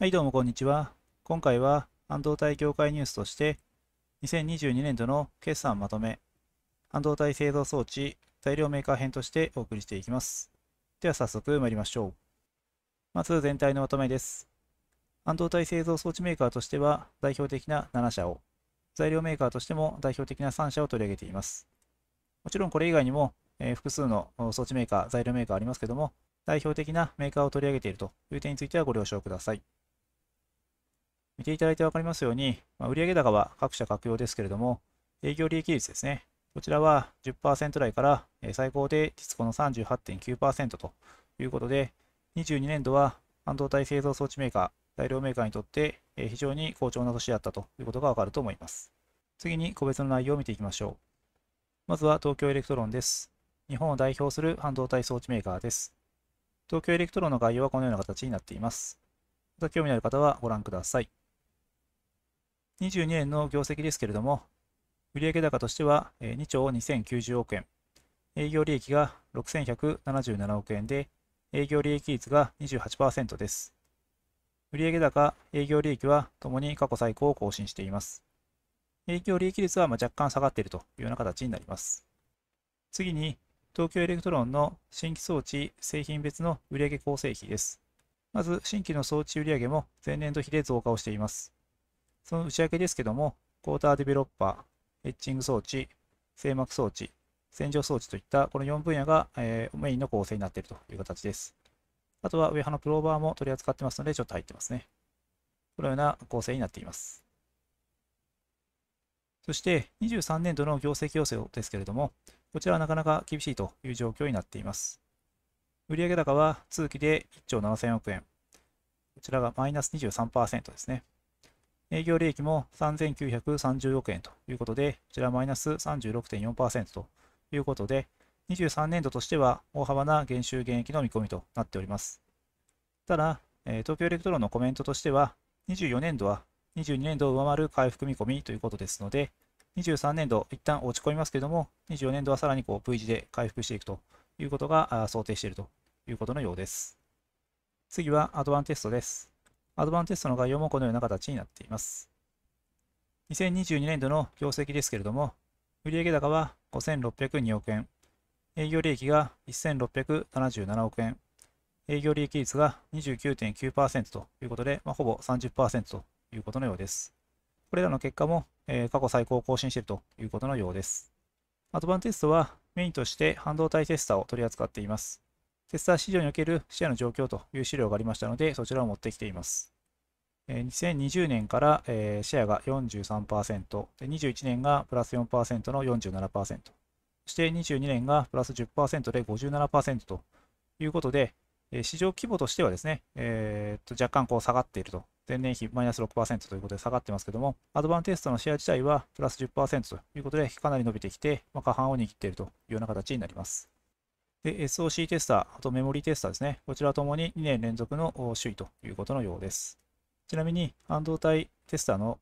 はい、どうもこんにちは。今回は半導体業界ニュースとして、2022年度の決算まとめ、半導体製造装置材料メーカー編としてお送りしていきます。では早速参りましょう。まず全体のまとめです。半導体製造装置メーカーとしては代表的な7社を、材料メーカーとしても代表的な3社を取り上げています。もちろんこれ以外にも、え複数の装置メーカー、材料メーカーありますけども、代表的なメーカーを取り上げているという点についてはご了承ください。見ていただいて分かりますように、まあ、売上高は各社各用ですけれども、営業利益率ですね。こちらは10%台から最高で実コの38.9%ということで、22年度は半導体製造装置メーカー、材料メーカーにとって非常に好調な年だったということがわかると思います。次に個別の内容を見ていきましょう。まずは東京エレクトロンです。日本を代表する半導体装置メーカーです。東京エレクトロンの概要はこのような形になっています。また興味のある方はご覧ください。22年の業績ですけれども、売上高としては2兆2090億円、営業利益が6177億円で、営業利益率が28%です。売上高、営業利益はともに過去最高を更新しています。営業利益率は若干下がっているというような形になります。次に、東京エレクトロンの新規装置製品別の売上構成比です。まず、新規の装置売上も前年度比で増加をしています。その内訳ですけども、クォーターデベロッパー、エッチング装置、静膜装置、洗浄装置といったこの4分野が、えー、メインの構成になっているという形です。あとはウ派ハのプローバーも取り扱ってますので、ちょっと入ってますね。このような構成になっています。そして23年度の行政要請ですけれども、こちらはなかなか厳しいという状況になっています。売上高は通期で1兆7000億円。こちらがマイナス23%ですね。営業利益も3930億円ということで、こちらマイナス36.4%ということで、23年度としては大幅な減収減益の見込みとなっております。ただ、東京エレクトロンのコメントとしては、24年度は22年度を上回る回復見込みということですので、23年度、一旦落ち込みますけれども、24年度はさらにこう V 字で回復していくということが想定しているということのようです。次はアドバンテストです。アドバンテストの概要もこのような形になっています。2022年度の業績ですけれども、売上高は5602億円、営業利益が1677億円、営業利益率が29.9%ということで、まあ、ほぼ30%ということのようです。これらの結果も、えー、過去最高を更新しているということのようです。アドバンテストはメインとして半導体テスターを取り扱っています。テスター市場におけるシェアの状況という資料がありましたので、そちらを持ってきています。2020年からシェアが43%、21年がプラス4%の47%、そして22年がプラス10%で57%ということで、市場規模としてはですね、えー、と若干こう下がっていると。前年比マイナス6%ということで下がってますけども、アドバンテストのシェア自体はプラス10%ということで、かなり伸びてきて、まあ、半を握っているというような形になります。で、SOC テスター、あとメモリテスターですね。こちらともに2年連続の首位ということのようです。ちなみに、半導体テスターの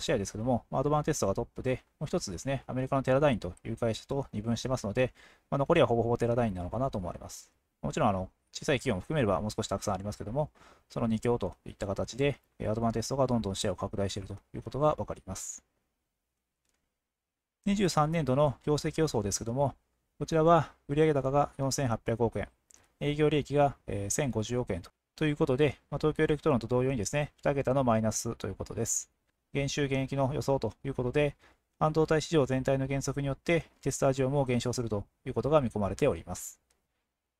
シェアですけども、アドバンテストがトップで、もう一つですね、アメリカのテラダインという会社と二分してますので、まあ、残りはほぼほぼテラダインなのかなと思われます。もちろん、あの、小さい企業も含めればもう少したくさんありますけども、その2強といった形で、アドバンテストがどんどんシェアを拡大しているということがわかります。23年度の業績予想ですけども、こちらは売上高が4800億円、営業利益が1050億円とということで、まあ、東京エレクトロンと同様にですね、2桁のマイナスということです。減収減益の予想ということで、半導体市場全体の減速によって、テスタジオも減少するということが見込まれております。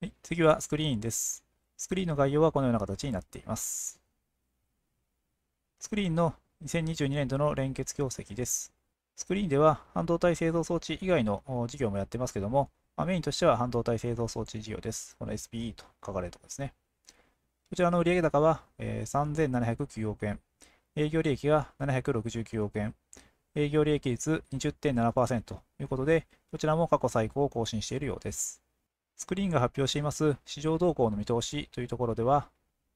はい、次はスクリーンです。スクリーンの概要はこのような形になっています。スクリーンの2022年度の連結業績です。スクリーンでは半導体製造装置以外の事業もやってますけども、まあ、メインとしては半導体製造装置事業です。この SPE と書かれるところですね。こちらの売上高は、えー、3709億円、営業利益が769億円、営業利益率20.7%ということで、こちらも過去最高を更新しているようです。スクリーンが発表しています市場動向の見通しというところでは、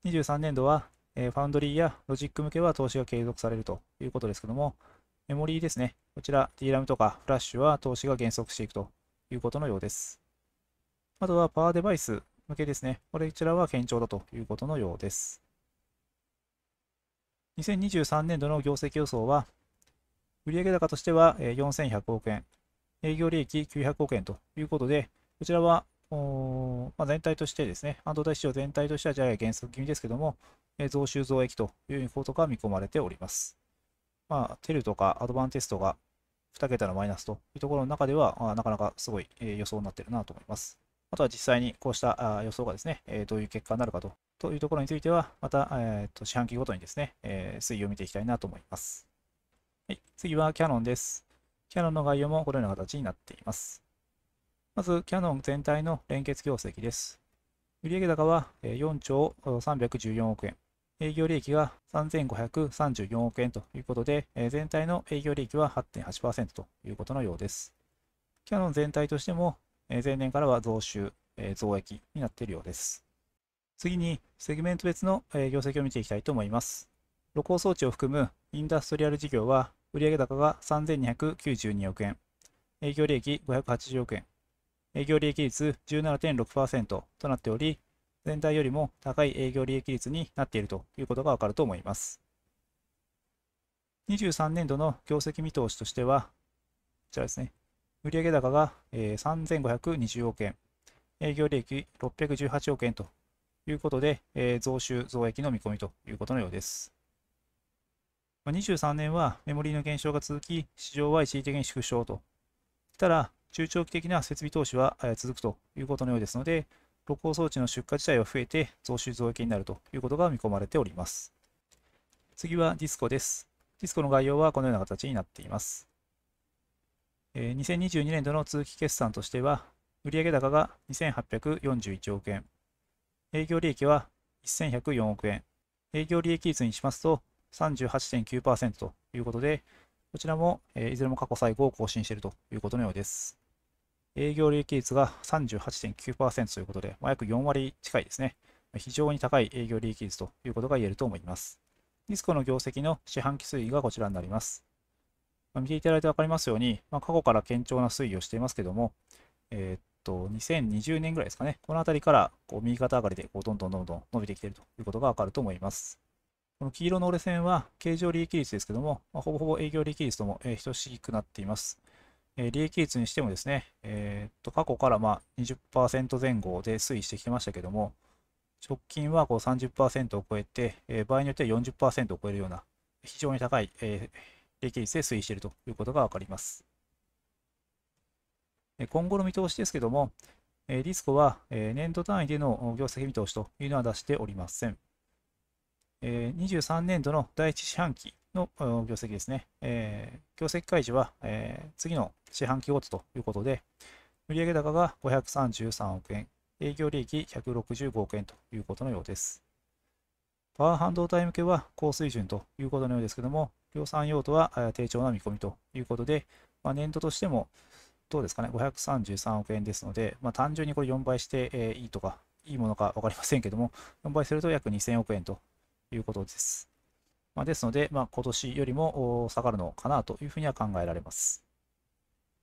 23年度は、ファウンドリーやロジック向けは投資が継続されるということですけども、メモリーですね。こちら DRAM とかフラッシュは投資が減速していくということのようです。あとはパワーデバイス向けですね。これこちらは堅調だということのようです。2023年度の業績予想は、売上高としては4100億円、営業利益900億円ということで、こちらは、まあ、全体としてですね、半導体市場全体としてはじゃあ減速気味ですけども、増収増益ということが見込まれております。まあ、テルとかアドバンテストが2桁のマイナスというところの中では、あなかなかすごい、え予想になってるなと思います。あとは実際にこうしたあ予想がですね、えどういう結果になるかとというところについては、また、えー、と四半期ごとにですね、え推移を見ていきたいなと思います。はい、次はキャノンです。キャノンの概要もこのような形になっています。まず、キャノン全体の連結業績です。売上高は4兆314億円。営業利益が3534億円ということで、全体の営業利益は8.8%ということのようです。キヤノン全体としても、前年からは増収、増益になっているようです。次に、セグメント別の、業績を見ていきたいと思います。露光装置を含むインダストリアル事業は、売上高が3292億円、営業利益580億円、営業利益率17.6%となっており、全体よりも高い営業利益率になっているということがわかると思います。23年度の業績見通しとしては、こちらですね、売上高が3520億円、営業利益618億円ということで、増収増益の見込みということのようです。23年はメモリーの減少が続き、市場は一時的に縮小と。ただ、中長期的な設備投資は続くということのようですので、露光装置の出荷自体は増えて増収増益になるということが見込まれております。次はディスコです。ディスコの概要はこのような形になっています。え2022年度の通期決算としては、売上高が2841億円、営業利益は1104億円、営業利益率にしますと38.9%ということで、こちらも、えいずれも過去最高を更新しているということのようです。営業利益率が38.9%ということで、まあ、約4割近いですね。非常に高い営業利益率ということが言えると思います。ディスコの業績の四半期推移がこちらになります。まあ、見ていただいて分かりますように、まあ、過去から堅調な推移をしていますけども、えー、っと、2020年ぐらいですかね、このあたりからこう右肩上がりでこうどんどんどんどん伸びてきているということがわかると思います。この黄色の折れ線は経常利益率ですけども、まあ、ほぼほぼ営業利益率とも、え等しくなっています。え利益率にしてもですね、えー、っと過去からま20%前後で推移してきてましたけども、直近はこう30%を超えて、え場合によっては40%を超えるような非常に高い、え利益率で推移しているということが分かります。今後の見通しですけども、ディスコは年度単位での業績見通しというのは出しておりません。23年度の第1四半期の業績ですね、えー、業績開示は、えー、次の四半期ごとということで、売上高が533億円、営業利益165億円ということのようです。パワー半導体向けは高水準ということのようですけども、量産用途は低調な見込みということで、まあ、年度としてもどうですかね、533億円ですので、まあ、単純にこれ4倍して、えいいとか、いいものか分かりませんけども、4倍すると約2000億円ということです。まあ、ですので、まあ、今年よりも下がるのかなというふうには考えられます。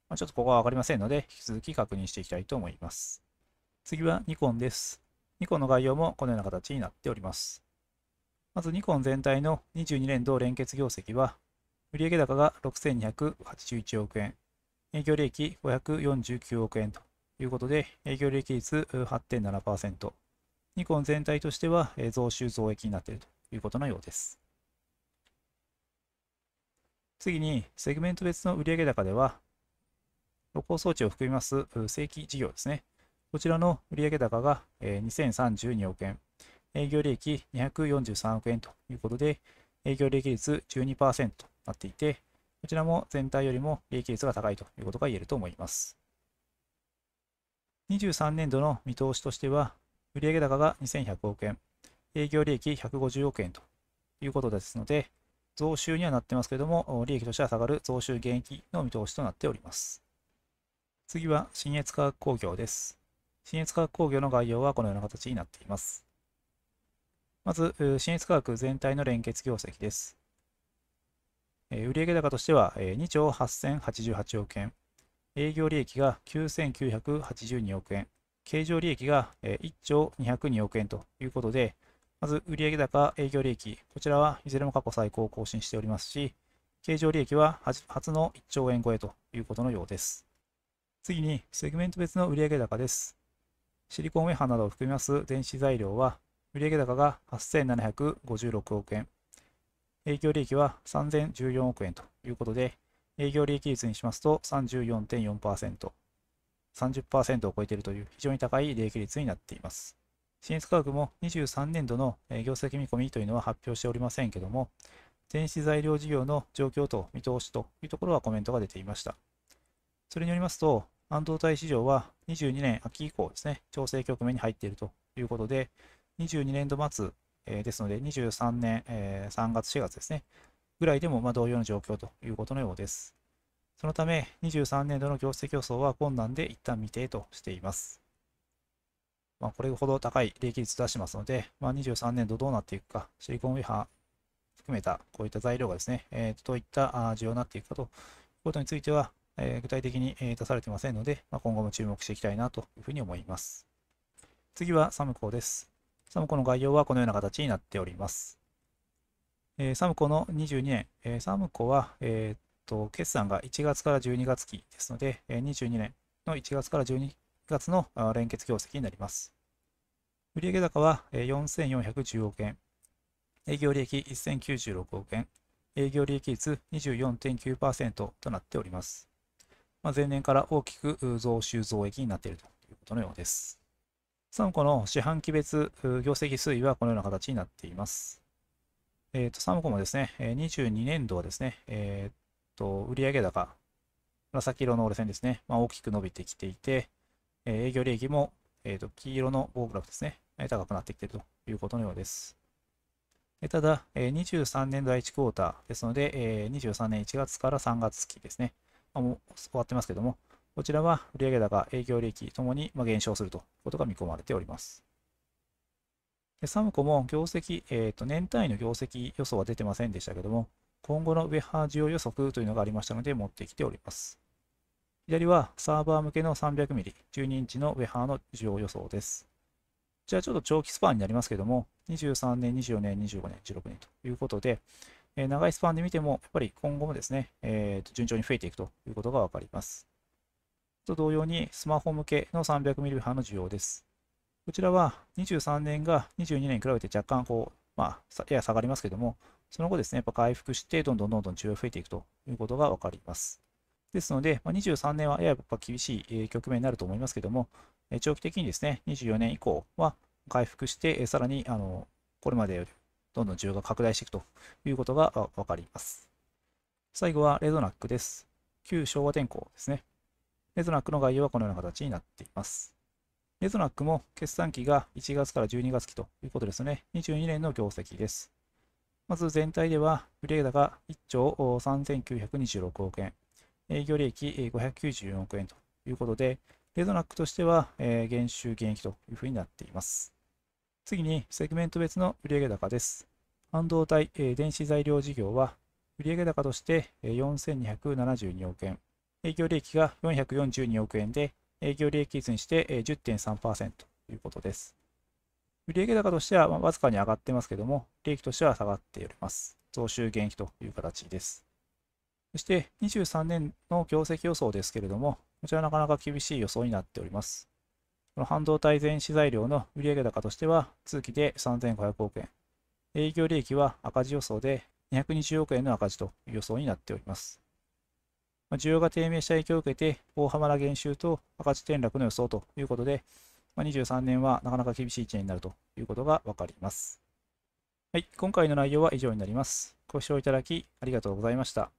まあ、ちょっとここは分かりませんので、引き続き確認していきたいと思います。次はニコンです。ニコンの概要もこのような形になっております。まずニコン全体の22年度連結業績は、売上高が6281億円、営業利益549億円ということで、営業利益率8.7%、ニコン全体としては増収増益になっているということのようです。次に、セグメント別の売上高では、露光装置を含みます正規事業ですね。こちらの売上高が2032億円、営業利益243億円ということで、営業利益率12%となっていて、こちらも全体よりも利益率が高いということが言えると思います。23年度の見通しとしては、売上高が2100億円、営業利益150億円ということですので、増収にはなってますけれども、利益としては下がる増収減益の見通しとなっております。次は、新越化学工業です。新越化学工業の概要はこのような形になっています。まず、新越化学全体の連結業績です。売上高としては2兆8088億円、営業利益が9982億円、経常利益が1兆202億円ということで、まず、売上高、営業利益、こちらはいずれも過去最高を更新しておりますし、経常利益は初の1兆円超えということのようです。次に、セグメント別の売上高です。シリコンウェハなどを含みます電子材料は、売上高が8756億円、営業利益は3014億円ということで、営業利益率にしますと34.4%、30%を超えているという非常に高い利益率になっています。新越化学も23年度の業績見込みというのは発表しておりませんけども、電子材料事業の状況と見通しというところはコメントが出ていました。それによりますと、半導体市場は22年秋以降ですね、調整局面に入っているということで、22年度末、ですので、23年、3月、4月ですね、ぐらいでも同様の状況ということのようです。そのため、23年度の業績予想は困難で一旦未定としています。まあ、これほど高い利益率出しますので、まあ、23年度どうなっていくか、シリコンウェハ含めたこういった材料がですね、えー、どういった需要になっていくかということについては、えー、具体的に出されていませんので、まあ、今後も注目していきたいなというふうに思います。次はサムコです。サムコの概要はこのような形になっております。えー、サムコの22年、えー、サムコは、えー、っと決算が1月から12月期ですので、えー、22年の1月から12月の連結業績になります。売上高は4410億円、営業利益1096億円、営業利益率24.9%となっております。まあ、前年から大きく増収増益になっているということのようです。3個の四半期別業績推移はこのような形になっています。えー、と3個もですね、22年度はですね、えー、と売上高、紫色の折れ線ですね、まあ、大きく伸びてきていて、え営業利益も、えー、と黄色の棒グラフですね、え高くなってきているということのようです。えただ、え23年第1クォーターですので、え23年1月から3月期ですね、あもう終わってますけども、こちらは売上高、営業利益ともに減少するということが見込まれております。でサムコも業績、えー、と年単位の業績予想は出てませんでしたけども、今後のウェハー需要予測というのがありましたので、持ってきております。左はサーバー向けの 300mm12 インチのウェハーの需要予想です。こちらちょっと長期スパンになりますけども、23年、24年、25年、16年ということで、え長いスパンで見ても、やっぱり今後もですね、えー、順調に増えていくということがわかります。と同様に、スマホ向けの 300mm ーの需要です。こちらは23年が22年に比べて若干こう、まあ、やや下がりますけども、その後ですね、やっぱ回復して、どんどんどんどん需要が増えていくということがわかります。ですので、ま23年はやや厳しい局面になると思いますけども、長期的にですね、24年以降は回復して、さらにあのこれまでよりどんどん需要が拡大していくということが分かります。最後はレゾナックです。旧昭和天候ですね。レゾナックの概要はこのような形になっています。レゾナックも決算期が1月から12月期ということですね。22年の業績です。まず全体では売上高1兆3926億円、営業利益594億円ということで、レゾナックとしては、えー、減収減益というふうになっています。次に、セグメント別の売上高です。半導体、えー、電子材料事業は、売上高として4272億円、営業利益が442億円で、営業利益率にして10.3%ということです。売上高としてはわずかに上がってますけども、利益としては下がっております。増収減益という形です。そして23年の業績予想ですけれども、こちらなかなか厳しい予想になっております。この半導体全資材料の売上高としては、通期で3500億円、営業利益は赤字予想で220億円の赤字という予想になっております。需要が低迷した影響を受けて、大幅な減収と赤字転落の予想ということで、23年はなかなか厳しい1年になるということがわかります。はい、今回の内容は以上になります。ご視聴いただきありがとうございました。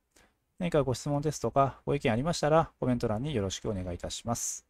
何かご質問ですとかご意見ありましたらコメント欄によろしくお願いいたします。